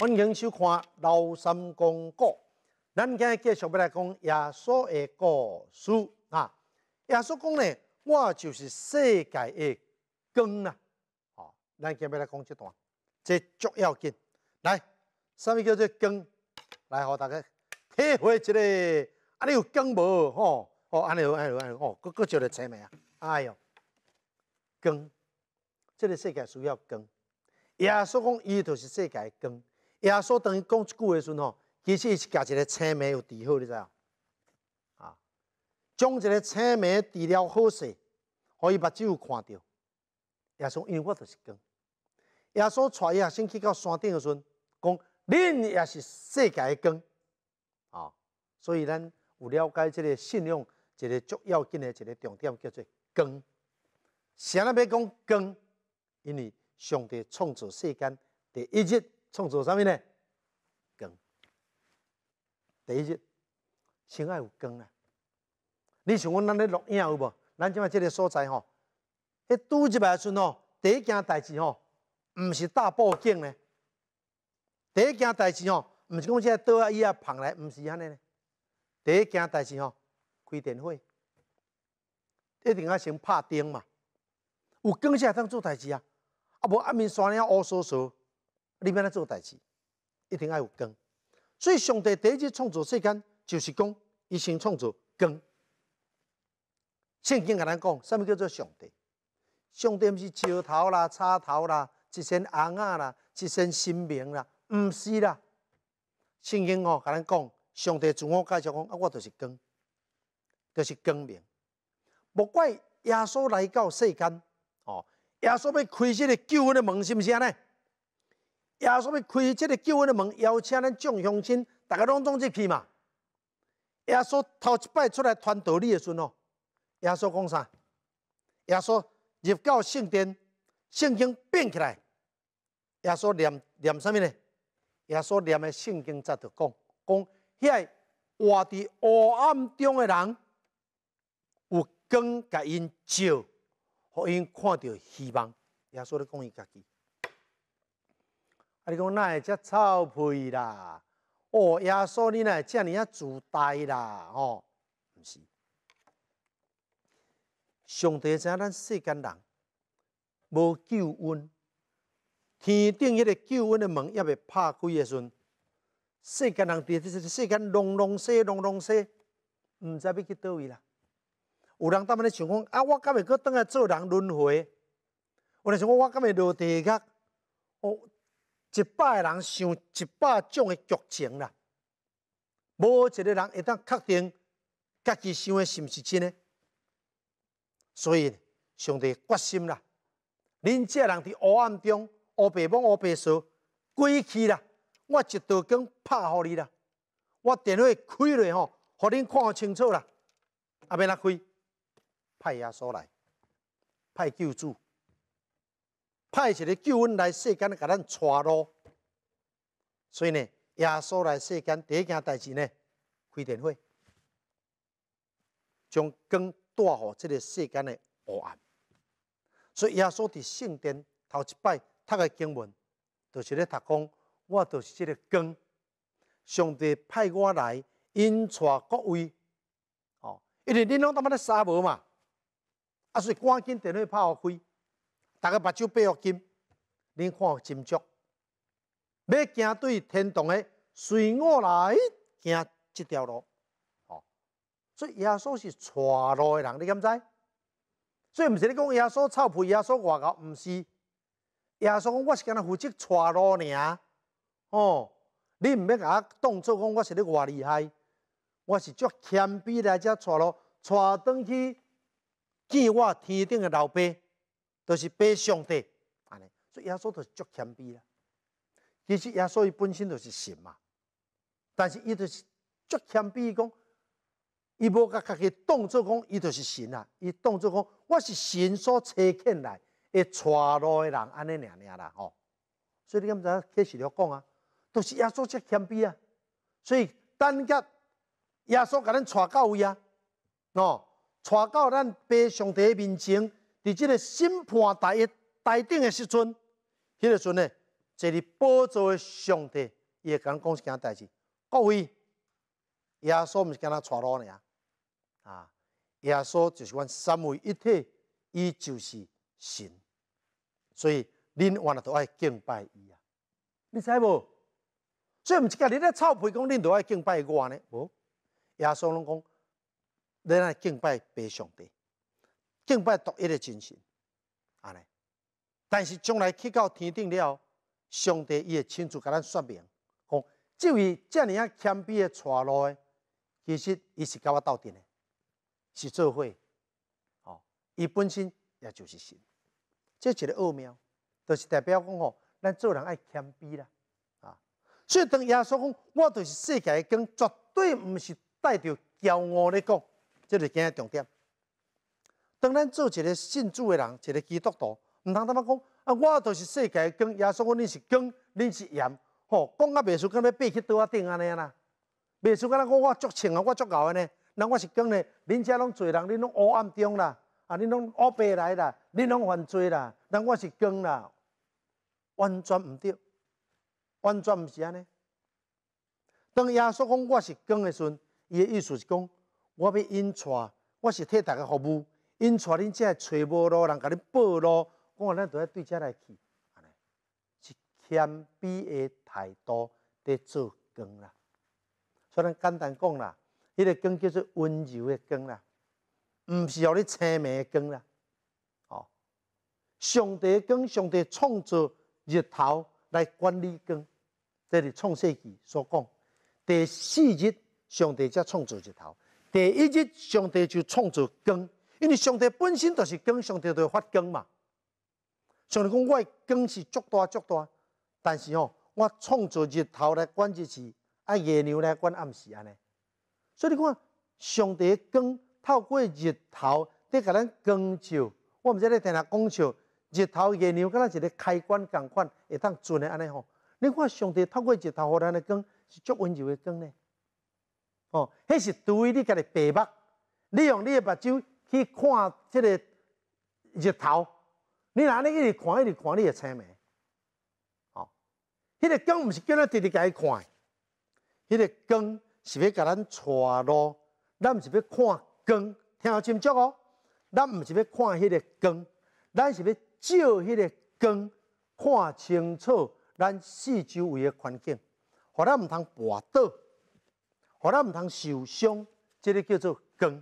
欢迎收看《老三讲古》，咱今日继续要来讲耶稣的故事啊。耶稣讲咧，我就是世界的根啊！哦，咱今日要来讲这段，这足要紧。来，什么叫做根？来，和大家体会一下，啊，你有根无？吼，哦，安尼好，安尼好，安尼好，哦，各各就嚟猜谜啊！哎呦，根，这个世界需要根。耶稣讲，伊就是世界的根。耶稣等于讲一句诶时阵吼，其实伊是举一个青门有治好，你知影？啊，将一个青门治疗好势，可以把睭有看到。耶稣因我就是光。耶稣带伊学生去到山顶的时阵，讲恁也是世界光啊！所以咱有了解这个信仰一个足要紧的一个重点，叫做光。啥人要讲光，因为上帝创造世间第一日。创造啥物呢？光，第一日先爱有光啊！你想讲咱咧录影有无？咱即卖即个所在吼，迄拄入来时阵吼，第一件代志吼，毋是大报警呢。第一件代志吼，毋是讲个倒啊椅啊碰来，毋是安尼呢。第一件代志吼，开电火，一定要先拍灯嘛。有光下通做代志啊，啊无暗暝山了乌飕飕。你边来做代志，一定要有光。所以上帝第一日创造世间，就是讲，伊先创造光。圣经甲咱讲，什么叫做上帝？上帝毋是石头啦、插头啦、一身红啊啦、一身神明啦，毋是啦。圣经哦，甲咱讲，上帝自我介绍讲，啊，我就是光，就是光明。莫怪耶稣来到世间，哦，耶稣要开这个救恩的门，是不是安尼？耶稣要开这个救恩的门，邀请咱众乡亲，大家拢拢这去嘛。耶稣头一摆出来传道理的时阵哦，耶稣讲啥？耶稣入到圣殿，圣经变起来。耶稣念念啥物呢？耶稣念的圣经才度讲，讲，耶，活在黑暗中的人，有光甲因照，互因看到希望。耶稣咧讲伊家己。啊，你讲那会遮草屁啦，哦耶稣你呢，会遮你啊自大啦吼，毋是？上帝知咱世间人无救恩，天顶迄个救恩的门也未拍开，时阵，世间人伫即个世间浪浪些，浪浪些，毋知要去倒位啦。有人当面咧想讲，啊，我今日搁等来做人轮回，我人想讲我今日落地个，哦。一百个人想一百种的剧情啦，无一个人会当确定家己想的是毋是真诶。所以上帝决心啦，恁这人伫黑暗中、乌白摸乌白说，鬼去啦，我一道光拍互你啦，我电话开来吼，互恁看清楚啦。阿边阿开，派耶稣来，派救助。派一个救恩来世间，甲咱带路，所以呢，耶稣来世间第一件代志呢，开电会，将光带互这个世间的黑暗。所以耶稣伫圣殿头一摆读个经文，就是咧读讲，我就是这个光，上帝派我来引带各位，哦，因为恁拢他妈咧沙无嘛，啊，所以赶紧电话拍好开。大家目睭闭玉金，恁看有金足，要行对天堂的，随我来，行这条路。哦，所以耶稣是带路的人，你敢知？所以毋是咧讲耶稣臭屁，耶稣话教毋是。耶稣讲我是甲人负责带路尔，哦，恁毋要甲我当做讲我是咧偌厉害，我是足谦卑来只带路，带登去见我天顶的老伯。就是拜上帝，所以耶稣就是足谦卑啊。其实耶稣伊本身就是神嘛，但是伊就是足谦卑，伊讲伊无甲家己当作讲伊就是神啊，伊当作讲我是神所差遣来，会带路的人，安尼尔尔啦吼。所以你知影开始著讲啊，就是耶稣足谦卑啊。所以等甲耶稣甲咱带到位啊，喏，带到咱拜上帝面前。伫即个审判台一、大顶的时阵，迄个时阵呢，伫个座诶上帝，伊会甲讲讲一件代志。各位，耶稣毋是讲他娶老呢啊？耶稣就是阮三位一体，伊就是神，所以恁往那都爱敬拜伊啊。你知无？所以毋是甲你咧臭屁讲恁都爱敬拜我呢？无？耶稣拢讲，恁爱敬拜白上帝。并不独一的精神，安尼，但是将来去到天顶了，上帝伊会亲自甲咱说明，讲这位遮尔啊谦卑的娶路，其实伊是跟我斗阵的，是做伙，哦，伊本身也就是神，这一个奥妙，就是代表讲吼，咱做人爱谦卑啦，啊，所以当耶稣讲，我就是世界的经绝对毋是带着骄傲嚟讲，这是今日重点。当咱做一个信主的人，一个基督徒，毋通他妈讲啊！我就是世界根，耶稣讲你是光，你是盐，吼，讲到袂输，讲要爬去倒啊，定安尼啊啦，袂输讲到我我足情啊，我足厚个呢，那我是光呢？恁遮拢罪人，恁拢乌暗中啦，啊，恁拢乌白来啦，恁拢犯罪啦，那我是光啦，完全毋对，完全毋是安尼。当耶稣讲我是光的时，伊的意思是讲，我要引带，我是替大家服务。因带恁遮找无路，人甲恁报路，我咱都要对遮来去。安尼，是谦卑的态度伫做光啦。所以咱简单讲啦，迄个光叫做温柔的光啦，毋是互你青迷的光啦。哦，上帝光，上帝创造日头来管理光，这是创世纪所讲。第四日，上帝才创造日头；第一日，上帝就创造光。因为上帝本身就是光，上帝会发光嘛。上帝讲，我光是足大足大，但是哦，我创造日头来关日时，啊夜亮来管暗时安尼。所以你看，上帝光透过日头，得甲咱光照。我毋知咧听人讲笑，日头夜亮甲咱一个开关共款，会当存的安尼吼。你看上帝透过日头互咱的光，是足温柔的光呢。哦，迄是对你家己白目，你用你的目睭。去看即个日头，你安尼一直看一直看你会青眉？哦，迄个光毋是叫咱直直家看。迄个光是要甲咱带路，咱毋是要看光，听有清楚哦。咱毋是要看迄个光，咱是要照迄个光，看清楚咱四周围诶环境，互咱毋通跋倒，互咱毋通受伤，即个叫做光。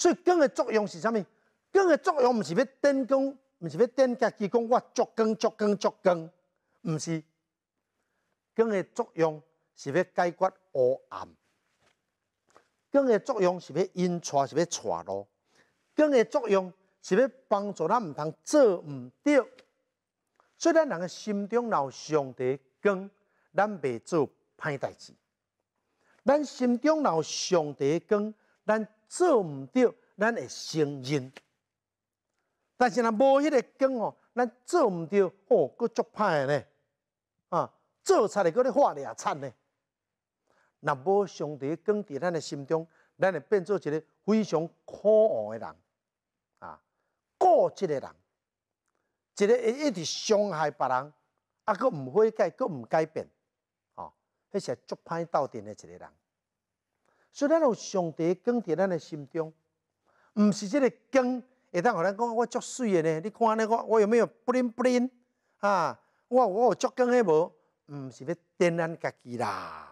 所以光的作用是啥物？光的作用毋是要灯光，毋是要灯加己讲我足光足光足光，毋是。光的作用是要解决黑暗。光的作用是要引带，是要带路。光的作用是要帮助咱毋通做唔到。以咱人的心中有上帝光，咱未做歹代志。咱心中有上帝光，咱。做毋到，咱会承认。但是若无迄个根哦，咱做毋到哦，足歹诶呢？啊，做出来佫咧画俩惨呢？若无上帝根伫咱诶心中，咱会变做一个非常可恶诶人啊，固执个人，一个一直伤害别人，啊，佫毋悔改，佫毋改变，哦，迄是足歹到底诶一个人。所以，咱有上帝根在咱的心中，毋是这个根。会当有人讲我足水的呢？你看那个，我有没有不灵不灵？哈，我我有足光的无？毋是要电咱家己啦。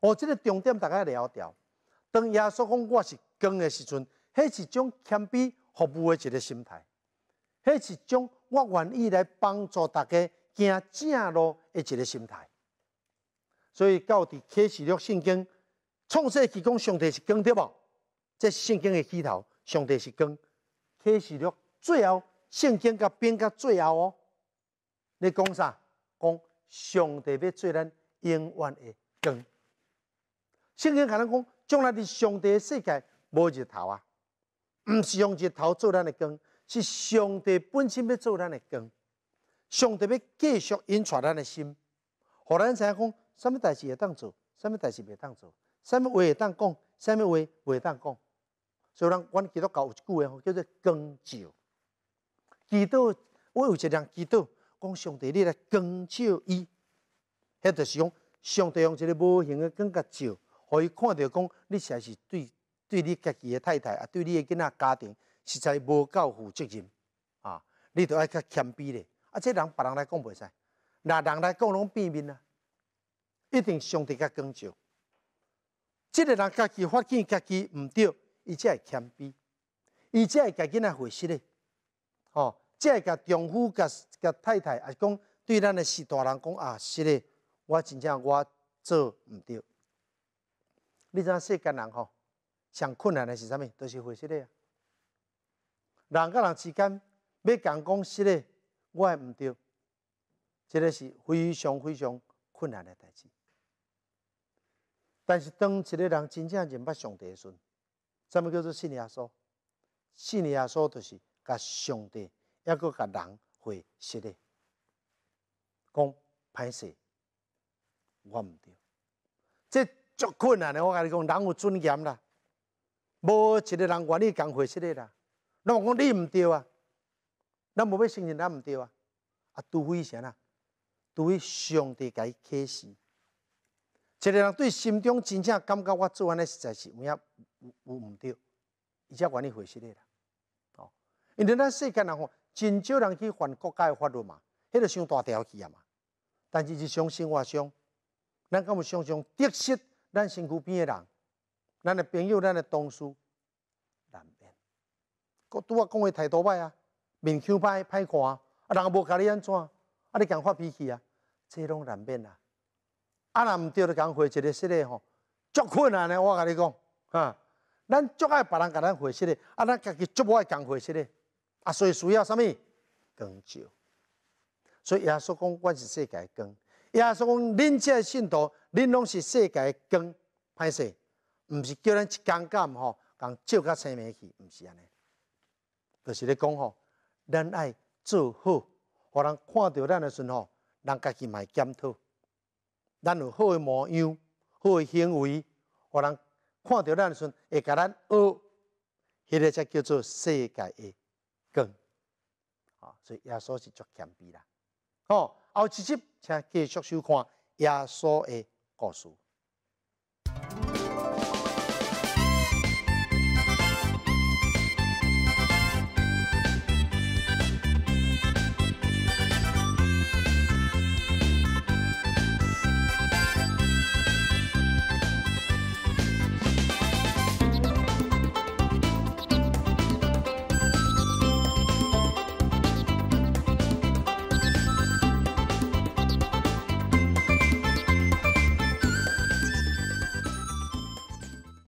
哦，这个重点大家了掉。当耶稣讲我是根的时阵，迄是一种谦卑服务的一个心态，迄是一种我愿意来帮助大家行正路一个心态。所以，到底启示读圣经？创世记讲上帝是光，对无？这是圣经嘅起头，上帝是光。开始录，最后圣经甲变到最后哦，你讲啥？讲上帝要做咱永远嘅光。圣经甲咱讲将来伫上帝嘅世界无日头啊，毋是用日头做咱嘅光，是上帝本身要做咱嘅光。上帝要继续引出咱嘅心，互咱知影讲什物代志会当做，什物代志袂当做。啥物话会当讲，啥物话袂当讲。所以人，阮基督教有一句话叫做“光照”。基督，我有一人基督，讲上帝你来光照伊，迄就是讲上帝用一个无形的光甲照，互伊看到讲你实在是对对你家己的太太啊，对你的囡仔家庭实在无够负责任啊，你都爱较谦卑咧。啊，即人别人来讲袂使，那人来讲拢变面啊，一定上帝甲光照。这个人家己发现家己毋对，伊才会谦卑，伊才会家己来回失嘞。哦，才会甲丈夫、甲甲太太啊，讲对咱的士大人讲啊，失嘞，我真正我做毋对。你知影世间人吼，上困难的是啥物？都是回失嘞。人甲人之间要讲讲失嘞，我也毋对，这个是非常非常困难的代志。但是，当一个人真正认识上帝的时，什么叫做信耶稣？信耶稣就是甲上帝，也个甲人会识的，讲歹势，我毋对。这足困难的，我跟你讲，人有尊严啦，无一个人话你讲会识的啦。那么讲你毋对啊？那无要承认咱毋对啊？啊，除非啥呐？除非上帝伊启示。一个人对心中真正感觉，我做安尼实在是有影有有毋对，而且管理会失诶啦。哦，因为咱世间人真少人去犯国家法律嘛，迄就伤大条去啊嘛。但是日常生活上，咱敢有常常得失咱身躯边的人，咱的朋友、咱的同事，难免。拄啊讲话态度歹啊，面口歹歹看啊，人无甲你安怎，啊你敢发脾气啊？这拢难免啊。啊！若毋对了，讲回一个说例吼，足困难尼。我甲你讲，哈，咱足爱别人甲咱回实例，啊，咱家己足爱讲回实例。啊，所以需要啥物？光照。所以耶稣讲，我是世界光。耶稣讲，恁这信徒，恁拢是世界光。歹势，毋是叫咱去尴尬吼，共照甲生命去，毋是安尼。就是咧讲吼，人爱做好，互人看到咱的时阵吼，人家己会检讨。咱有好诶模样，好诶行为，互人看到咱诶时阵会甲咱学，迄个才叫做世界诶光。啊，所以耶稣是足谦卑啦。哦，后一集请继续收看耶稣诶故事。